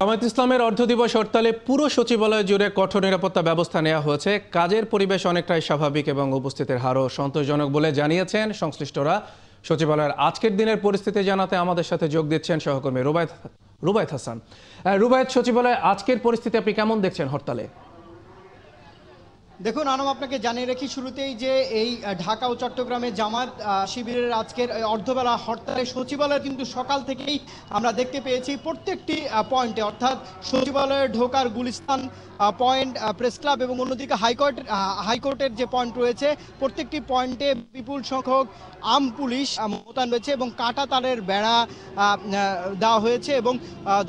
জামায়াত ইসলামের অর্ধ দিবস হরতালে পুরো সচিবালয় জুড়ে কঠোর নিরাপত্তা ব্যবস্থা নেওয়া হয়েছে কাজের পরিবেশ অনেকটাই স্বাভাবিক এবং উপস্থিতির হারও সন্তোষজনক বলে জানিয়েছেন সংশ্লিষ্টরা সচিবালয়ের আজকের দিনের পরিস্থিতি জানাতে আমাদের সাথে যোগ দিচ্ছেন সহকর্মী রুবায়ত রুবায়ত হাসান রুবায়ত সচিবালয়ে আজকের পরিস্থিতি আপনি কেমন দেখছেন হরতালে দেখুন আনাম আপনাকে জানিয়ে রাখি শুরুতেই যে এই ঢাকা ও চট্টগ্রামে জামাত শিবিরের আজকের অর্ধবেলা হরতালে সচিবালয় কিন্তু সকাল থেকেই আমরা দেখতে পেয়েছি প্রত্যেকটি পয়েন্টে অর্থাৎ সচিবালয়ে ঢোকার গুলিস্তান পয়েন্ট প্রেস ক্লাব এবং অন্যদিকে হাইকোর্ট হাইকোর্টের যে পয়েন্ট রয়েছে প্রত্যেকটি পয়েন্টে বিপুল সংখ্যক আম পুলিশ মোতায়েন রয়েছে এবং কাটা তারের বেড়া দেওয়া হয়েছে এবং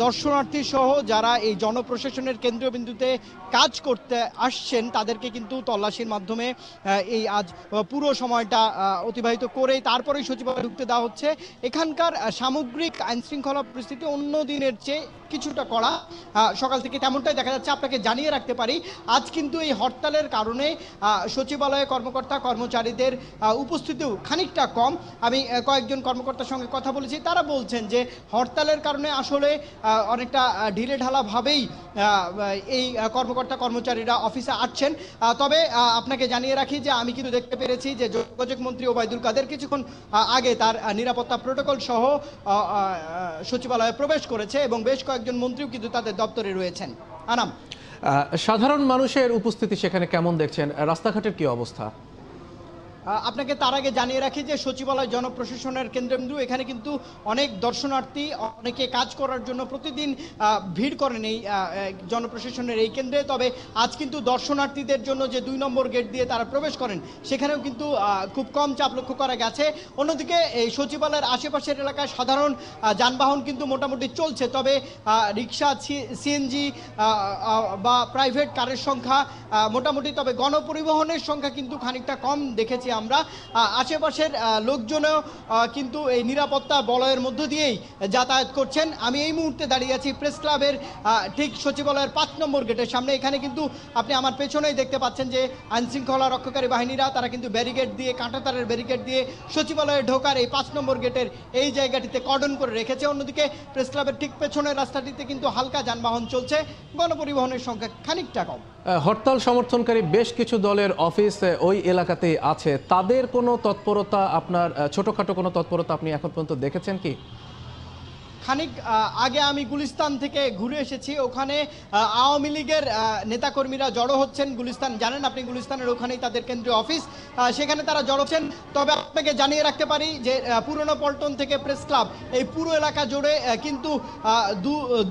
দর্শনার্থী সহ যারা এই জনপ্রশাসনের কেন্দ্রবিন্দুতে কাজ করতে আসছেন তাদেরকে কিন্তু তল্লাশির মাধ্যমে এই আজ পুরো সময়টা অতিবাহিত করে তারপরেই সচিবালয়ে ঢুকতে দেওয়া হচ্ছে এখানকার সামগ্রিক আইনশৃঙ্খলা পরিস্থিতি অন্য দিনের চেয়ে কিছুটা করা সকাল থেকে তেমনটাই দেখা যাচ্ছে আপনাকে জানিয়ে রাখতে পারি আজ কিন্তু এই হরতালের কারণে সচিবালয়ে কর্মকর্তা কর্মচারীদের উপস্থিতিও খানিকটা কম আমি কয়েকজন কর্মকর্তার সঙ্গে কথা বলেছি তারা বলছেন যে হরতালের কারণে আসলে অনেকটা ঢিলে ঢালাভাবেই এই কর্মকর্তা কর্মচারীরা অফিসে আসছেন তবে আপনাকে জানিয়ে রাখি যে আমি কিন্তু দেখতে পেরেছি যে যোগাযোগ মন্ত্রী ওবায়দুল কাদের কিছুক্ষণ আগে তার নিরাপত্তা প্রোটোকল সহ সচিবালয়ে প্রবেশ করেছে এবং বেশ কয়েক একজন মন্ত্রীও কিন্তু তাদের দপ্তরে রয়েছেন আনাম সাধারণ মানুষের উপস্থিতি সেখানে কেমন দেখছেন রাস্তাঘাটের কি অবস্থা আপনাকে তার আগে জানিয়ে রাখি যে সচিবালয় জনপ্রশাসনের কেন্দ্রবিন্দু এখানে কিন্তু অনেক দর্শনার্থী অনেকে কাজ করার জন্য প্রতিদিন ভিড় করেন এই জনপ্রশাসনের এই কেন্দ্রে তবে আজ কিন্তু দর্শনার্থীদের জন্য যে দুই নম্বর গেট দিয়ে তারা প্রবেশ করেন সেখানেও কিন্তু খুব কম চাপ লক্ষ্য করা গেছে অন্যদিকে এই সচিবালয়ের আশেপাশের এলাকায় সাধারণ যানবাহন কিন্তু মোটামুটি চলছে তবে রিক্সা সিএনজি বা প্রাইভেট কারের সংখ্যা মোটামুটি তবে গণপরিবহনের সংখ্যা কিন্তু খানিকটা কম দেখেছি আমরা আশেপাশের লোকজনও কিন্তু এই নিরাপত্তা বলয়ের মধ্য দিয়েই যাতায়াত করছেন আমি এই মুহূর্তে দাঁড়িয়ে আছি প্রেস ক্লাবের ঠিক সচিবালয়ের পাঁচ নম্বর গেটের সামনে এখানে কিন্তু আপনি আমার পেছনেই দেখতে পাচ্ছেন যে আইনশৃঙ্খলা রক্ষাকারী বাহিনীরা তারা কিন্তু ব্যারিকেড দিয়ে কাঁটাতারের ব্যারিকেড দিয়ে সচিবালয়ে ঢোকার এই পাঁচ নম্বর গেটের এই জায়গাটিতে কর্ডন করে রেখেছে অন্যদিকে প্রেস ক্লাবের ঠিক পেছনের রাস্তাটিতে কিন্তু হালকা যানবাহন চলছে গণপরিবহনের সংখ্যা খানিকটা কম হরতাল সমর্থনকারী বেশ কিছু দলের অফিস ওই এলাকাতেই আছে তাদের কোনো তৎপরতা আপনার ছোটোখাটো কোনো তৎপরতা আপনি এখন পর্যন্ত দেখেছেন কি খানিক আগে আমি গুলিস্তান থেকে ঘুরে এসেছি ওখানে আওয়ামী লীগের নেতাকর্মীরা জড়ো হচ্ছেন গুলিস্তান জানেন আপনি গুলিস্তানের ওখানেই তাদের কেন্দ্রীয় অফিস সেখানে তারা জড়ো হচ্ছেন তবে আপনাকে জানিয়ে রাখতে পারি যে পুরনো পল্টন থেকে প্রেস ক্লাব এই পুরো এলাকা জুড়ে কিন্তু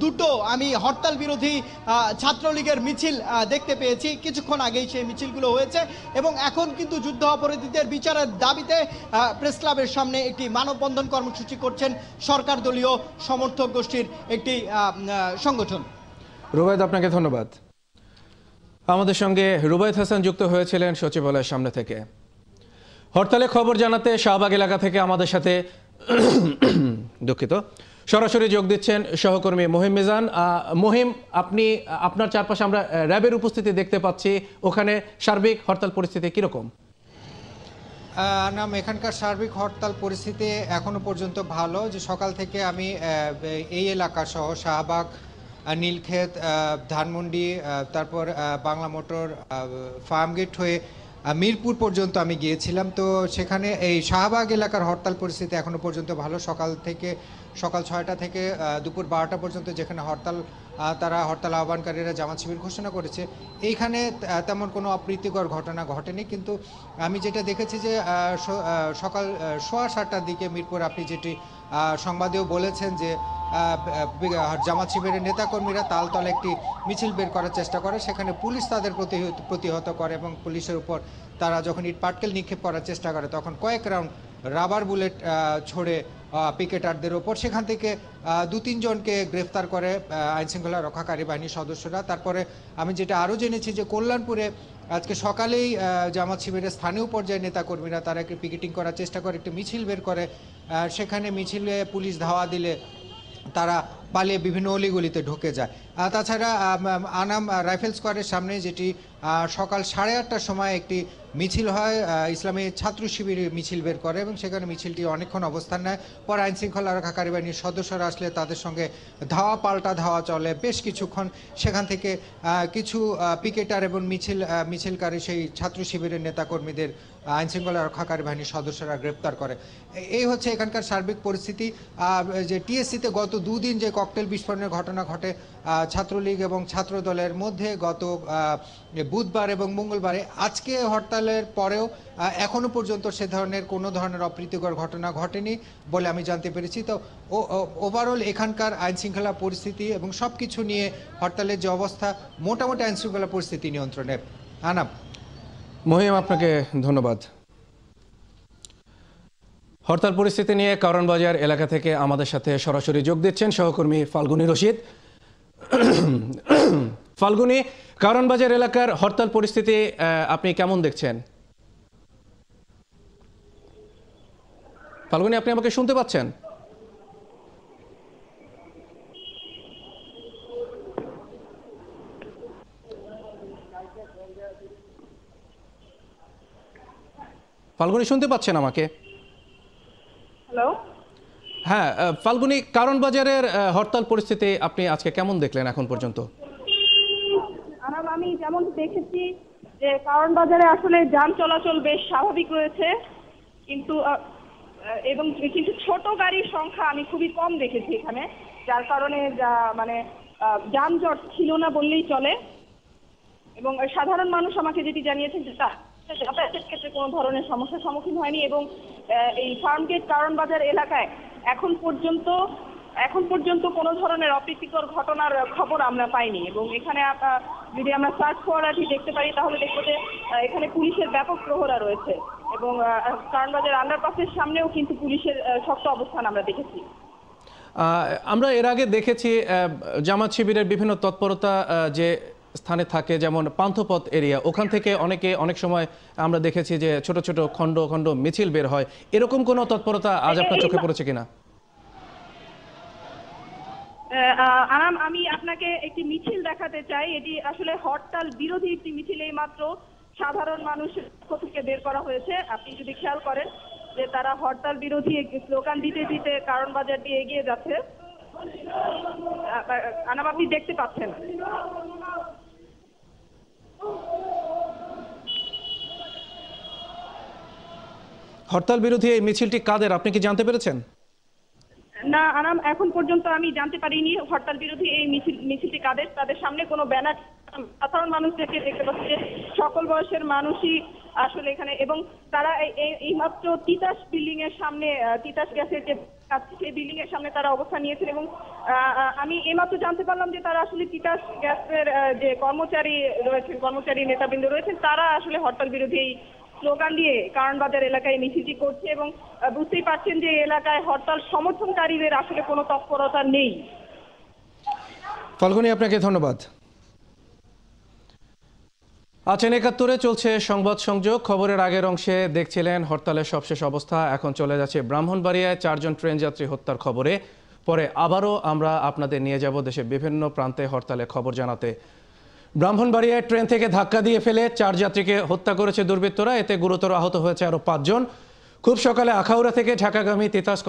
দুটো আমি হরতাল বিরোধী ছাত্রলীগের মিছিল দেখতে পেয়েছি কিছুক্ষণ আগেই সেই মিছিলগুলো হয়েছে এবং এখন কিন্তু যুদ্ধ অপরাধীদের বিচারের দাবিতে প্রেস ক্লাবের সামনে একটি মানববন্ধন কর্মসূচি করছেন সরকার দলীয় সমর্থক গোষ্ঠীর একটি সংগঠন রুবায়দ আপনাকে ধন্যবাদ আমাদের সঙ্গে রুবায়দ হাসান যুক্ত হয়েছিলেন সচিবালয়ের সামনে থেকে হরতালে খবর জানাতে শাহবাগ এলাকা থেকে আমাদের সাথে দুঃখিত সরাসরি যোগ দিচ্ছেন সহকর্মী মহিম মিজান মহিম আপনি আপনার চারপাশে আমরা র্যাবের উপস্থিতি দেখতে পাচ্ছি ওখানে সার্বিক হরতাল পরিস্থিতি কীরকম নাম এখানকার সার্বিক হরতাল পরিস্থিতি এখনও পর্যন্ত ভালো যে সকাল থেকে আমি এই এলাকা সহ শাহবাগ নীলক্ষেত ধানমন্ডি তারপর বাংলা মোটর ফার্মগেট হয়ে মিরপুর পর্যন্ত আমি গিয়েছিলাম তো সেখানে এই শাহবাগ এলাকার হরতাল পরিস্থিতি এখনও পর্যন্ত ভালো সকাল থেকে সকাল ছয়টা থেকে দুপুর বারোটা পর্যন্ত যেখানে হরতাল তারা হরতাল আহ্বানকারীরা জামাত শিবির ঘোষণা করেছে এইখানে তেমন কোনো অপ্রীতিকর ঘটনা ঘটেনি কিন্তু আমি যেটা দেখেছি যে সকাল সোয়া সাতটার দিকে মিরপুর আপনি যেটি সংবাদেও বলেছেন যে জামাত শিবিরের নেতাকর্মীরা তালতলে একটি মিছিল বের করার চেষ্টা করে সেখানে পুলিশ তাদের প্রতিহত করে এবং পুলিশের উপর তারা যখন ইট পাটকেল নিক্ষেপ করার চেষ্টা করে তখন কয়েক রাউন্ড রাবার বুলেট ছড়ে পিকেটারদের ওপর সেখান থেকে দু তিনজনকে গ্রেফতার করে আইনশৃঙ্খলা রক্ষাকারী বাহিনীর সদস্যরা তারপরে আমি যেটা আরও জেনেছি যে কল্যাণপুরে আজকে সকালেই জামাত শিবিরের স্থানীয় পর্যায়ে নেতাকর্মীরা তারা একটি পিকেটিং করার চেষ্টা করে একটি মিছিল বের করে সেখানে মিছিলে পুলিশ ধাওয়া দিলে তারা পালিয়ে বিভিন্ন অলিগুলিতে ঢুকে যায় তাছাড়া আনাম রাইফেল স্কোয়াডের সামনে যেটি সকাল সাড়ে আটটার সময় একটি মিছিল হয় ইসলামী ছাত্র শিবির মিছিল বের করে এবং সেখানে মিছিলটি অনেকক্ষণ অবস্থান নেয় পর আইনশৃঙ্খলা রক্ষাকারী বাহিনীর সদস্যরা আসলে তাদের সঙ্গে ধাওয়া পাল্টা ধাওয়া চলে বেশ কিছুক্ষণ সেখান থেকে কিছু পিকেটার এবং মিছিল মিছিলকারী সেই ছাত্র শিবিরের নেতাকর্মীদের আইনশৃঙ্খলা রক্ষাকারী বাহিনীর সদস্যরা গ্রেপ্তার করে এই হচ্ছে এখানকার সার্বিক পরিস্থিতি যে টিএসসিতে গত দুদিন যে ককটেল বিস্ফোরণের ঘটনা ঘটে ছাত্রলীগ এবং ছাত্রদলের মধ্যে গত বুধবার এবং মঙ্গলবারে আজকে হরতালের পরেও এখনো পর্যন্ত সে ধরনের কোনো ধরনের অপ্রীতিকর ঘটনা ঘটেনি বলে আমি জানতে পেরেছি তো ওভারঅল এখানকার আইনশৃঙ্খলা পরিস্থিতি এবং সব কিছু নিয়ে হরতালের যে অবস্থা মোটামুটি আইনশৃঙ্খলা পরিস্থিতি নিয়ন্ত্রণে আনাম মহিম আপনাকে ধন্যবাদ হরতাল পরিস্থিতি নিয়ে কারণবাজার এলাকা থেকে আমাদের সাথে সরাসরি যোগ দিচ্ছেন সহকর্মী ফাল্গুনি রশিদ ফাল্গুনি কারণবাজার এলাকার হরতাল পরিস্থিতি আপনি কেমন দেখছেন ফাল্গুনি আপনি আমাকে শুনতে পাচ্ছেন ফাল্গুনি শুনতে পাচ্ছেন আমাকে হ্যাঁ ফাল্গুনী কারণ বাজারের হরতাল পরিস্থিতি আপনি আজকে কেমন দেখলেন এখন পর্যন্ত আমি যেমন দেখেছি যে কারণ বাজারে আসলে যান চলাচল বেশ স্বাভাবিক রয়েছে কিন্তু এবং কিছু ছোট গাড়ির সংখ্যা আমি খুবই কম দেখেছি এখানে যার কারণে যা মানে যানজট ছিল না বললেই চলে এবং সাধারণ মানুষ আমাকে যেটি জানিয়েছেন যে যাতায়াতের ক্ষেত্রে কোনো ধরনের সমস্যার সম্মুখীন হয়নি এবং এই গেট কারণ বাজার এলাকায় এখন পর্যন্ত এখন পর্যন্ত কোনো ধরনের অপ্রীতিকর ঘটনার খবর আমরা পাইনি এবং এখানে যদি আমরা সার্চ ফোয়ারাটি দেখতে পারি তাহলে দেখবো যে এখানে পুলিশের ব্যাপক প্রহরা রয়েছে এবং কারণবাজার আন্ডারপাসের সামনেও কিন্তু পুলিশের শক্ত অবস্থান আমরা দেখেছি আমরা এর আগে দেখেছি জামাত শিবিরের বিভিন্ন তৎপরতা যে স্থানে থাকে যেমন পান্থপথ এরিয়া ওখান থেকে অনেকে অনেক সময় আমরা দেখেছি যে ছোট ছোট খণ্ড খণ্ড মিছিল বের হয় এরকম কোনো তৎপরতা আজ আপনার চোখে পড়েছে কিনা আরাম আমি আপনাকে একটি মিছিল দেখাতে চাই এটি আসলে হরতাল বিরোধী একটি মিছিল এই মাত্র সাধারণ মানুষের থেকে বের করা হয়েছে আপনি যদি খেয়াল করেন যে তারা হরতাল বিরোধী স্লোগান দিতে দিতে কারণ বাজার দিয়ে এগিয়ে যাচ্ছে আনাম আপনি দেখতে পাচ্ছেন হরতাল বিরোধী এই মিছিলটি কাদের আপনি কি জানতে পেরেছেন না আনাম এখন পর্যন্ত আমি জানতে পারিনি হরতাল বিরোধী এই মিছিল মিছিলটি কাদের তাদের সামনে কোনো ব্যানার সাধারণ মানুষদেরকে দেখতে পাচ্ছি সকল বয়সের মানুষই আসলে এখানে এবং তারা এই মাত্র তিতাস বিল্ডিং এর সামনে তিতাস গ্যাসের যে সেই বিল্ডিং এর সামনে তারা অবস্থান নিয়েছে এবং আমি এইমাত্র জানতে পারলাম যে তারা আসলে তিতাস গ্যাসের যে কর্মচারী রয়েছেন কর্মচারী নেতাবৃন্দ রয়েছেন তারা আসলে হরতাল বিরোধী এই স্লোগান দিয়ে কারণবাজার এলাকায় মিছিলটি করছে এবং বুঝতেই পারছেন যে এলাকায় হরতাল সমর্থনকারীদের আসলে কোনো তৎপরতা নেই ফাল্গুনি আপনাকে ধন্যবাদ আছেন একাত্তরে চলছে সংবাদ সংযোগ খবরের আগের অংশে দেখছিলেন হরতালের সবশেষ অবস্থা এখন চলে যাচ্ছে ব্রাহ্মণবাড়িয়ায় চারজন ট্রেন যাত্রী হত্যার খবরে পরে আবারও আমরা আপনাদের নিয়ে যাব দেশের বিভিন্ন প্রান্তে হরতালের খবর জানাতে ব্রাহ্মণবাড়িয়ায় ট্রেন থেকে ধাক্কা দিয়ে ফেলে চার যাত্রীকে হত্যা করেছে দুর্বৃত্তরা এতে গুরুতর আহত হয়েছে আরও পাঁচজন খুব সকালে আখাউড়া থেকে ঢাকাগামী তিতাস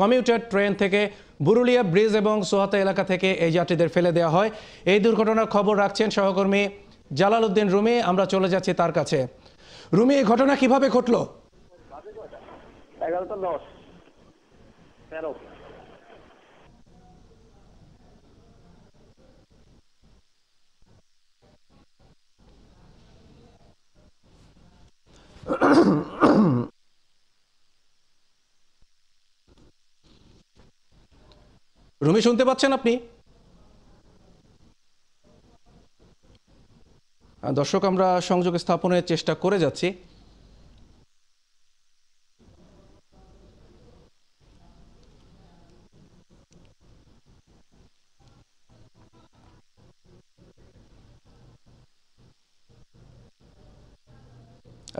কমিউটার ট্রেন থেকে বুরুলিয়া ব্রিজ এবং সোহাতা এলাকা থেকে এই যাত্রীদের ফেলে দেওয়া হয় এই দুর্ঘটনার খবর রাখছেন সহকর্মী জালাল উদ্দিন রুমি আমরা চলে যাচ্ছি তার কাছে রুমি এই ঘটনা কিভাবে ঘটল এগারোটা দশ তেরো রুমি শুনতে পাচ্ছেন আপনি দর্শক আমরা সংযোগ স্থাপনের চেষ্টা করে যাচ্ছি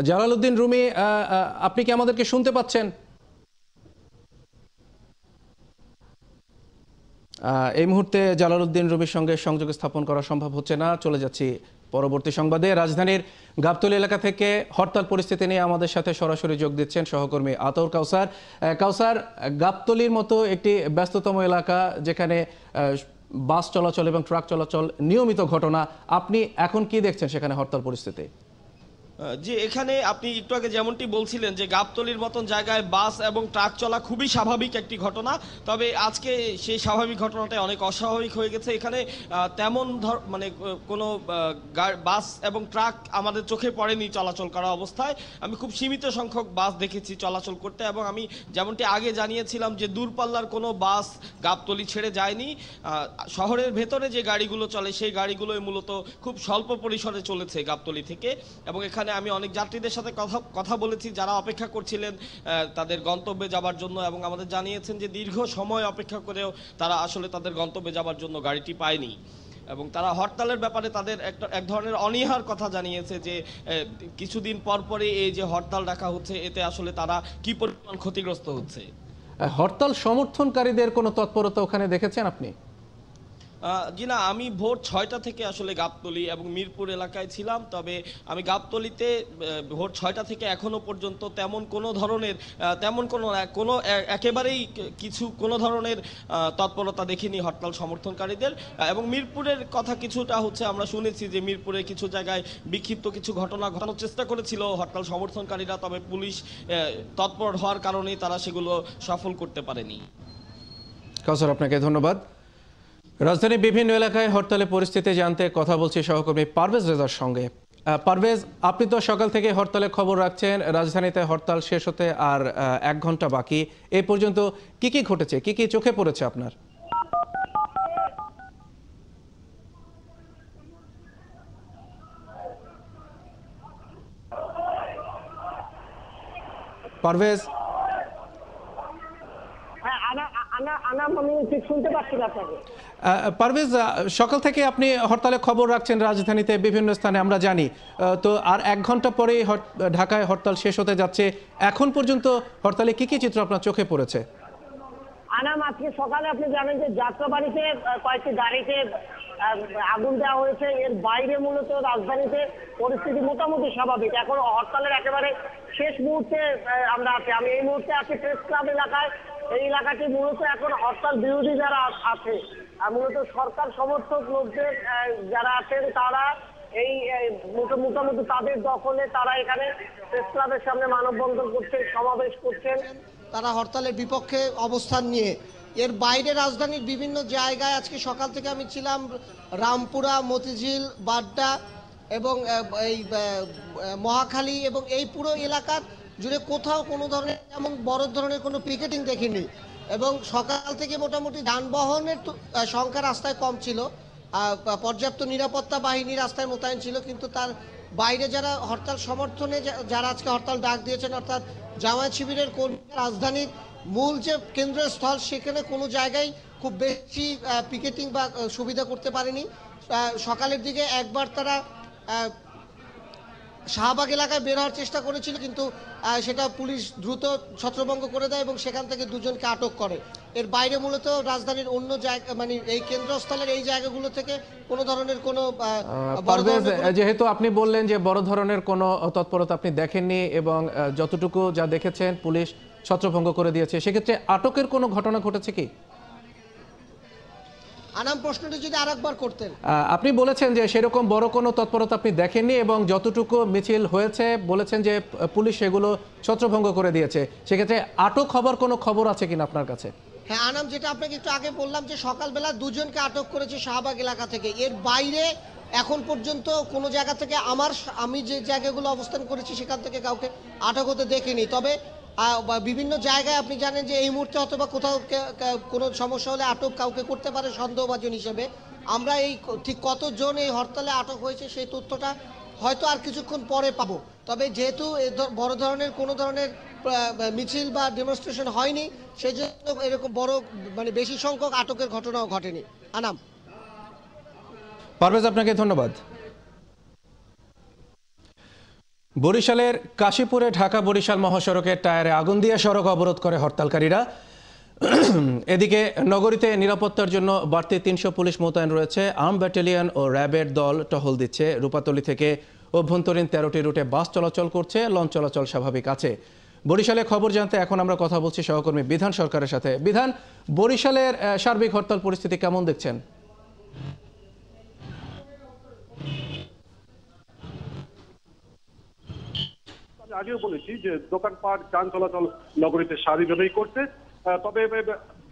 জালালউদ্দিন রুমি আপনি কি আমাদেরকে শুনতে পাচ্ছেন এই মুহূর্তে জালালউদ্দিন রুমির সঙ্গে সংযোগ স্থাপন করা সম্ভব হচ্ছে না চলে যাচ্ছি পরবর্তী সংবাদে রাজধানীর গাবতলি এলাকা থেকে হরতাল পরিস্থিতি নিয়ে আমাদের সাথে সরাসরি যোগ দিচ্ছেন সহকর্মী আতর কাউসার কাউসার গাবতলির মতো একটি ব্যস্ততম এলাকা যেখানে বাস চলাচল এবং ট্রাক চলাচল নিয়মিত ঘটনা আপনি এখন কি দেখছেন সেখানে হরতাল পরিস্থিতি যে এখানে আপনি একটু আগে যেমনটি বলছিলেন যে গাবতলির মতন জায়গায় বাস এবং ট্রাক চলা খুবই স্বাভাবিক একটি ঘটনা তবে আজকে সেই স্বাভাবিক ঘটনাটা অনেক অস্বাভাবিক হয়ে গেছে এখানে তেমন ধর মানে কোনো বাস এবং ট্রাক আমাদের চোখে পড়েনি চলাচল করা অবস্থায় আমি খুব সীমিত সংখ্যক বাস দেখেছি চলাচল করতে এবং আমি যেমনটি আগে জানিয়েছিলাম যে দূরপাল্লার কোনো বাস গাবতলি ছেড়ে যায়নি শহরের ভেতরে যে গাড়িগুলো চলে সেই গাড়িগুলোই মূলত খুব স্বল্প পরিসরে চলেছে গাবতলি থেকে এবং এখানে সেখানে আমি অনেক যাত্রীদের সাথে কথা কথা বলেছি যারা অপেক্ষা করছিলেন তাদের গন্তব্যে যাবার জন্য এবং আমাদের জানিয়েছেন যে দীর্ঘ সময় অপেক্ষা করেও তারা আসলে তাদের গন্তব্যে যাবার জন্য গাড়িটি পায়নি এবং তারা হরতালের ব্যাপারে তাদের একটা এক ধরনের অনীহার কথা জানিয়েছে যে কিছুদিন পরপরই এই যে হরতাল রাখা হচ্ছে এতে আসলে তারা কি পরিমাণ ক্ষতিগ্রস্ত হচ্ছে হরতাল সমর্থনকারীদের কোনো তৎপরতা ওখানে দেখেছেন আপনি জি না আমি ভোর ছয়টা থেকে আসলে গাবতলি এবং মিরপুর এলাকায় ছিলাম তবে আমি গাবতলিতে ভোর ছয়টা থেকে এখনও পর্যন্ত তেমন কোনো ধরনের তেমন কোনো কোনো একেবারেই কিছু কোনো ধরনের তৎপরতা দেখিনি হরতাল সমর্থনকারীদের এবং মিরপুরের কথা কিছুটা হচ্ছে আমরা শুনেছি যে মিরপুরে কিছু জায়গায় বিক্ষিপ্ত কিছু ঘটনা ঘটানোর চেষ্টা করেছিল হরতাল সমর্থনকারীরা তবে পুলিশ তৎপর হওয়ার কারণে তারা সেগুলো সফল করতে পারেনি কাসর আপনাকে ধন্যবাদ রাজধানীর বিভিন্ন এলাকায় হরতালের পরিস্থিতি জানতে কথা বলছি সহকর্মী পারভেজ রেজার সঙ্গে পারভেজ আপনি তো সকাল থেকে হরতালের খবর রাখছেন রাজধানীতে হরতাল শেষ হতে আর এক ঘন্টা বাকি এ পর্যন্ত কি কি ঘটেছে কি কি চোখে পড়েছে আপনার পারভেজ মানে পারভেজ সকাল থেকে আপনি হরতালে খবর রাখছেন রাজধানীতে বিভিন্ন স্থানে আমরা জানি তো আর এক ঘন্টা পরে ঢাকায় হরতাল শেষ হতে যাচ্ছে এখন পর্যন্ত হরতালে কি কি চিত্র আপনার চোখে পড়েছে আনাম আজকে সকালে আপনি জানেন যে যাত্রাবাড়িতে কয়েকটি গাড়িতে আগুন দেওয়া হয়েছে এর বাইরে মূলত রাজধানীতে পরিস্থিতি মোটামুটি স্বাভাবিক এখন হরতালের একেবারে শেষ মুহূর্তে আমরা আছি আমি এই মুহূর্তে আছি প্রেস ক্লাব এলাকায় এই এলাকাটি মূলত এখন হরতাল বিরোধী যারা আছে মূলত সরকার সমর্থক লোকদের যারা আছেন তারা এই মোটামুটি তাদের দখলে তারা এখানে প্রেস ক্লাবের সামনে মানববন্ধন করছেন সমাবেশ করছেন তারা হরতালের বিপক্ষে অবস্থান নিয়ে এর বাইরে রাজধানীর বিভিন্ন জায়গায় আজকে সকাল থেকে আমি ছিলাম রামপুরা মতিঝিল বাড্ডা এবং এই মহাখালী এবং এই পুরো এলাকার জুড়ে কোথাও কোনো ধরনের এমন বড় ধরনের কোনো পিকেটিং দেখিনি এবং সকাল থেকে মোটামুটি যানবাহনের সংখ্যা রাস্তায় কম ছিল পর্যাপ্ত নিরাপত্তা বাহিনী রাস্তায় মোতায়েন ছিল কিন্তু তার বাইরে যারা হরতাল সমর্থনে যারা আজকে হরতাল ডাক দিয়েছেন অর্থাৎ জামায়াত শিবিরের কর্মীরা রাজধানীর মূল যে কেন্দ্রস্থল সেখানে কোনো জায়গায় খুব বেশি পিকেটিং বা সুবিধা করতে পারেনি সকালের দিকে একবার তারা শাহবাগ এলাকায় বের হওয়ার চেষ্টা করেছিল কিন্তু সেটা পুলিশ দ্রুত ছত্রভঙ্গ করে দেয় এবং সেখান থেকে দুজনকে আটক করে এর বাইরে মূলত রাজধানীর অন্য জায়গা মানে এই কেন্দ্রস্থলের এই জায়গাগুলো থেকে কোনো ধরনের কোনো যেহেতু আপনি বললেন যে বড় ধরনের কোনো তৎপরতা আপনি দেখেননি এবং যতটুকু যা দেখেছেন পুলিশ ছত্রভঙ্গ করে দিয়েছে সেক্ষেত্রে আটকের কোনো ঘটনা ঘটেছে কি আনাম প্রশ্নটি যদি আরেকবার করতেন আপনি বলেছেন যে সেরকম বড় কোনো তৎপরতা আপনি দেখেননি এবং যতটুকু মিছিল হয়েছে বলেছেন যে পুলিশ সেগুলো ছত্রভঙ্গ করে দিয়েছে সেক্ষেত্রে আটক হবার কোনো খবর আছে কিনা আপনার কাছে হ্যাঁ আনাম যেটা আপনাকে একটু আগে বললাম যে সকালবেলা দুজনকে আটক করেছে শাহবাগ এলাকা থেকে এর বাইরে এখন পর্যন্ত কোনো জায়গা থেকে আমার আমি যে জায়গাগুলো অবস্থান করেছি সেখান থেকে কাউকে আটক হতে দেখিনি তবে বা বিভিন্ন জায়গায় আপনি জানেন যে এই মুহূর্তে অথবা কোথাও কোনো সমস্যা হলে আটক কাউকে করতে পারে সন্দেহভাজন হিসেবে আমরা এই ঠিক কতজন এই হরতালে আটক হয়েছে সেই তথ্যটা হয়তো আর কিছুক্ষণ পরে পাব তবে যেহেতু বড় ধরনের কোনো ধরনের মিছিল বা ডেমনস্ট্রেশন হয়নি সেই জন্য এরকম বড় মানে বেশি সংখ্যক আটকের ঘটনাও ঘটেনি আনাম পারভেজ আপনাকে ধন্যবাদ বরিশালের কাশীপুরে ঢাকা বরিশাল মহাসড়কের টায়ারে আগুন দিয়ে সড়ক অবরোধ করে হরতালকারীরা এদিকে নগরীতে নিরাপত্তার জন্য বাড়তি তিনশো পুলিশ মোতায়েন রয়েছে আর্ম ব্যাটালিয়ন ও র্যাবের দল টহল দিচ্ছে রূপাতলি থেকে অভ্যন্তরীণ তেরোটি রুটে বাস চলাচল করছে লঞ্চ চলাচল স্বাভাবিক আছে বরিশালে খবর জানতে এখন আমরা কথা বলছি সহকর্মী বিধান সরকারের সাথে বিধান বরিশালের সার্বিক হরতাল পরিস্থিতি কেমন দেখছেন আগেও বলেছি যে দোকানপাট যান চলাচল নগরীতে স্বাভাবিকভাবেই করছে তবে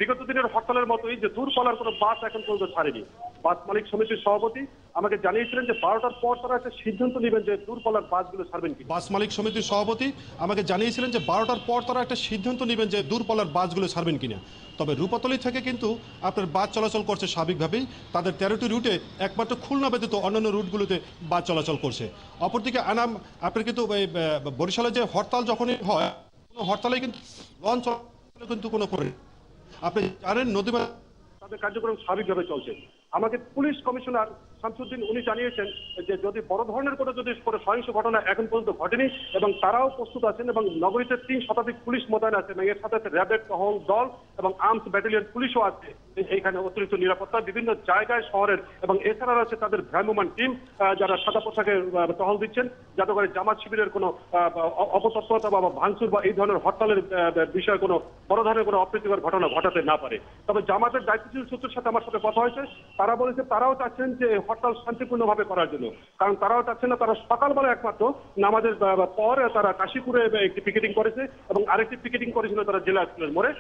বিগত দিনের হরতালের মতোই যে দূরপালার কোনো বাস এখন পর্যন্ত ছাড়েনি বাস মালিক সমিতির সভাপতি আমাকে জানিয়েছিলেন যে বারোটার পর তারা একটা সিদ্ধান্ত নেবেন যে দূরপালার বাসগুলো ছাড়বেন কি বাস মালিক সমিতির সভাপতি আমাকে জানিয়েছিলেন যে বারোটার পর তারা একটা সিদ্ধান্ত নেবেন যে দূরপালার বাসগুলো ছাড়বেন কিনা তবে রূপাতলি থেকে কিন্তু আপনার বাস চলাচল করছে স্বাভাবিকভাবেই তাদের তেরোটি রুটে একমাত্র খুলনা ব্যতীত অন্যান্য রুটগুলোতে বাস চলাচল করছে অপরদিকে আনাম আপনার কিন্তু বরিশালে যে হরতাল যখনই হয় কোনো হরতালে কিন্তু লঞ্চ কিন্তু কোনো করে আপনি জানেন নদীমাতা তাদের কার্যক্রম স্বাভাবিকভাবে চলছে আমাকে পুলিশ কমিশনার শামসুদ্দিন উনি জানিয়েছেন যে যদি বড় ধরনের কোনো যদি কোনো সহিংস ঘটনা এখন পর্যন্ত ঘটেনি এবং তারাও প্রস্তুত আছেন এবং নগরীতে তিন শতাধিক পুলিশ মোতায়েন আছে এবং এর সাথে আছে র্যাবের টহল দল এবং আর্মস ব্যাটালিয়ন পুলিশও আছে এইখানে অতিরিক্ত নিরাপত্তা বিভিন্ন জায়গায় শহরের এবং এছাড়া আছে তাদের ভ্রাম্যমান টিম যারা সাদা পোশাকে টহল দিচ্ছেন যাতে করে জামাত শিবিরের কোনো অপতৎপরতা বা ভাঙচুর বা এই ধরনের হরতালের বিষয়ে কোনো বড় ধরনের কোনো অপ্রীতিকর ঘটনা ঘটাতে না পারে তবে জামাতের দায়িত্বশীল সূত্রের সাথে আমার সাথে কথা হয়েছে তারা বলেছে তারাও চাচ্ছেন যে হরতাল শান্তিপূর্ণভাবে করার জন্য কারণ তারাও চাচ্ছেন না তারা সকালবেলা একমাত্র নামাজের পর তারা কাশীপুরে একটি পিকেটিং করেছে এবং আরেকটি পিকেটিং করেছিল তারা জেলা স্কুলের মোড়ে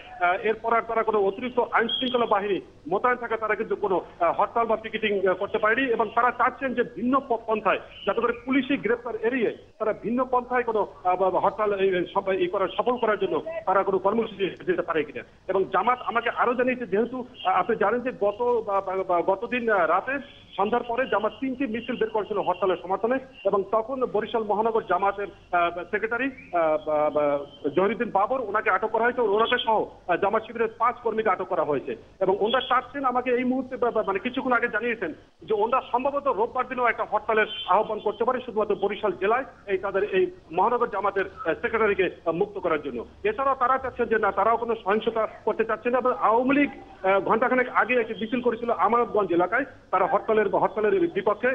এরপর আর তারা কোনো অতিরিক্ত আইন শৃঙ্খলা বাহিনী মোতায়েন থাকা তারা কিন্তু কোনো হরতাল বা পিকেটিং করতে পারেনি এবং তারা চাচ্ছেন যে ভিন্ন পন্থায় যাতে করে পুলিশি গ্রেপ্তার এড়িয়ে তারা ভিন্ন পন্থায় কোনো হরতাল এই করার সফল করার জন্য তারা কোনো কর্মসূচি দিতে পারে কিনা এবং জামাত আমাকে আরো জানিয়েছে যেহেতু আপনি জানেন যে গত গতদিন রাতে সন্ধ্যার পরে জামাত তিনটি মিছিল বের করেছিল হরতালের সমর্থনে এবং তখন বরিশাল মহানগর জামাতের সেক্রেটারি জহিরুদ্দিন বাবর ওনাকে আটক করা হয়েছে ওনাকে সহ জামাত শিবিরের পাঁচ কর্মীকে আটক করা হয়েছে এবং ওনারা চাচ্ছেন আমাকে এই মুহূর্তে মানে কিছুক্ষণ আগে জানিয়েছেন যে ওনারা সম্ভবত রোববার দিনেও একটা হরতালের আহ্বান করতে পারে শুধুমাত্র বরিশাল জেলায় এই তাদের এই মহানগর জামাতের সেক্রেটারিকে মুক্ত করার জন্য এছাড়াও তারা চাচ্ছেন যে না তারাও কোনো সহিংসতা করতে চাচ্ছেন না এবং আওয়ামী লীগ ঘন্টাখানেক আগে একটি মিছিল করেছিল আমানতগঞ্জ এলাকায় তারা হরতালের ইসলামের হরতালের বিপক্ষে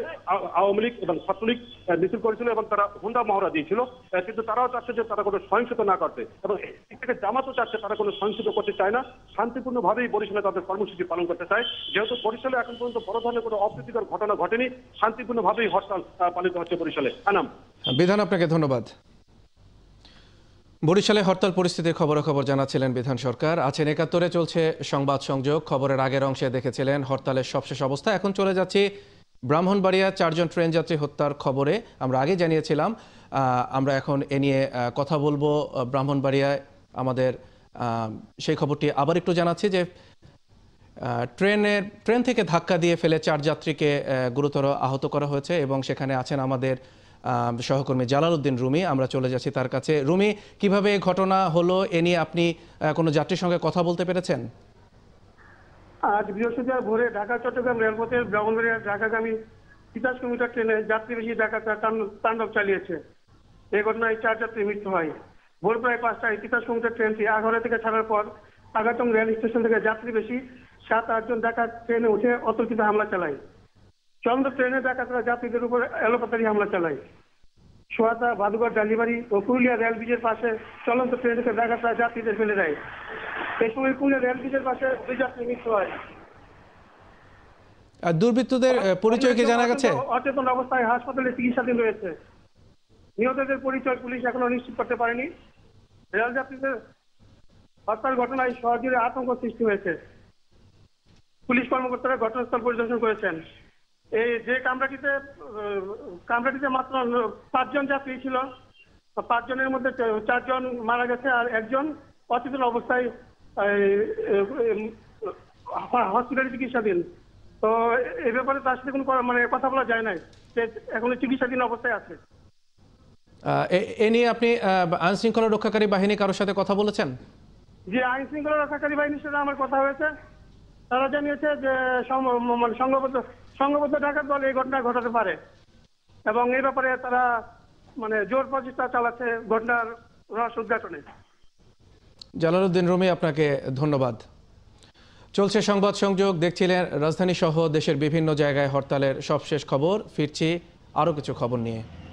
আওয়ামী লীগ এবং ছাত্রলীগ মিছিল করেছিল এবং তারা হুন্ডা মহড়া দিয়েছিল কিন্তু তারাও চাচ্ছে যে তারা কোনো সহিংসতা না করতে এবং থেকে জামাতও চাচ্ছে তারা কোনো সহিংসত করতে চায় না শান্তিপূর্ণভাবেই বরিশালে তাদের কর্মসূচি পালন করতে চায় যেহেতু বরিশালে এখন পর্যন্ত বড় ধরনের কোনো অপ্রীতিকর ঘটনা ঘটেনি শান্তিপূর্ণভাবেই হরতাল পালিত হচ্ছে বরিশালে আনাম বিধান আপনাকে ধন্যবাদ বরিশালে হরতাল পরিস্থিতির খবরাখবর জানাচ্ছিলেন বিধান সরকার আছেন একাত্তরে চলছে সংবাদ সংযোগ খবরের আগের অংশে দেখেছিলেন হরতালের সবশেষ অবস্থা এখন চলে যাচ্ছি ব্রাহ্মণবাড়িয়া চারজন ট্রেন যাত্রী হত্যার খবরে আমরা আগে জানিয়েছিলাম আমরা এখন এ নিয়ে কথা বলবো ব্রাহ্মণবাড়িয়ায় আমাদের সেই খবরটি আবার একটু জানাচ্ছি যে ট্রেনের ট্রেন থেকে ধাক্কা দিয়ে ফেলে চার যাত্রীকে গুরুতর আহত করা হয়েছে এবং সেখানে আছেন আমাদের সহকর্মী জালালউদ্দিন রুমি আমরা চলে যাচ্ছি তার কাছে রুমি কিভাবে ঘটনা হলো এ নিয়ে আপনি কোনো যাত্রীর সঙ্গে কথা বলতে পেরেছেন আজ বৃহস্পতিবার ভোরে ঢাকা চট্টগ্রাম রেলপথের ব্রাহ্মণবাড়িয়া ঢাকাগামী তিতাস কিলোমিটার ট্রেনে যাত্রীবাহী ঢাকা তাণ্ডব চালিয়েছে এই ঘটনায় চার যাত্রী মৃত্যু হয় ভোর প্রায় পাঁচটায় তিতাশ কিলোমিটার ট্রেনটি আগারা থেকে ছাড়ার পর আগাতম রেল স্টেশন থেকে যাত্রী বেশি সাত আটজন ঢাকা ট্রেনে উঠে অতর্কিত হামলা চালায় চন্দ্র ট্রেনে ডাকাতরা যাত্রীদের উপর এলোপাতারি হামলা চালায় সোয়াতা ভাদুগড় ডালিবাড়ি ও পুরুলিয়া রেল ব্রিজের পাশে চলন্ত ট্রেন থেকে ডাকাতরা যাত্রীদের ফেলে দেয় এই সময় পুরুলিয়া রেল ব্রিজের পাশে দুই যাত্রী মৃত্যু হয় দুর্বৃত্তদের পরিচয় কি জানা গেছে অচেতন অবস্থায় হাসপাতালে চিকিৎসাধীন রয়েছে নিহতদের পরিচয় পুলিশ এখনো নিশ্চিত করতে পারেনি রেল যাত্রীদের হত্যার ঘটনায় শহর জুড়ে আতঙ্ক সৃষ্টি হয়েছে পুলিশ কর্মকর্তারা ঘটনাস্থল পরিদর্শন করেছেন এই যে কামরাটিতে কামরাটিতে মাত্র পাঁচজন যাত্রী ছিল পাঁচজনের মধ্যে চারজন মারা গেছে আর একজন অচেতন অবস্থায় হসপিটালে চিকিৎসাধীন তো এ ব্যাপারে তার সাথে কোনো মানে কথা বলা যায় নাই সে এখন চিকিৎসাধীন অবস্থায় আছে এ নিয়ে আপনি আইন শৃঙ্খলা রক্ষাকারী বাহিনী কারোর সাথে কথা বলেছেন যে আইন শৃঙ্খলা রক্ষাকারী বাহিনীর সাথে আমার কথা হয়েছে তারা জানিয়েছে যে সংঘবদ্ধ মানে সংঘবদ্ধ ডাকাত দল এই ঘটনা ঘটাতে পারে এবং এই ব্যাপারে তারা মানে জোর প্রচেষ্টা চালাচ্ছে ঘটনার রহস্য উদ্ঘাটনে জালালুদ্দিন রুমি আপনাকে ধন্যবাদ চলছে সংবাদ সংযোগ দেখছিলেন রাজধানী সহ দেশের বিভিন্ন জায়গায় হরতালের সবশেষ খবর ফিরছি আরও কিছু খবর নিয়ে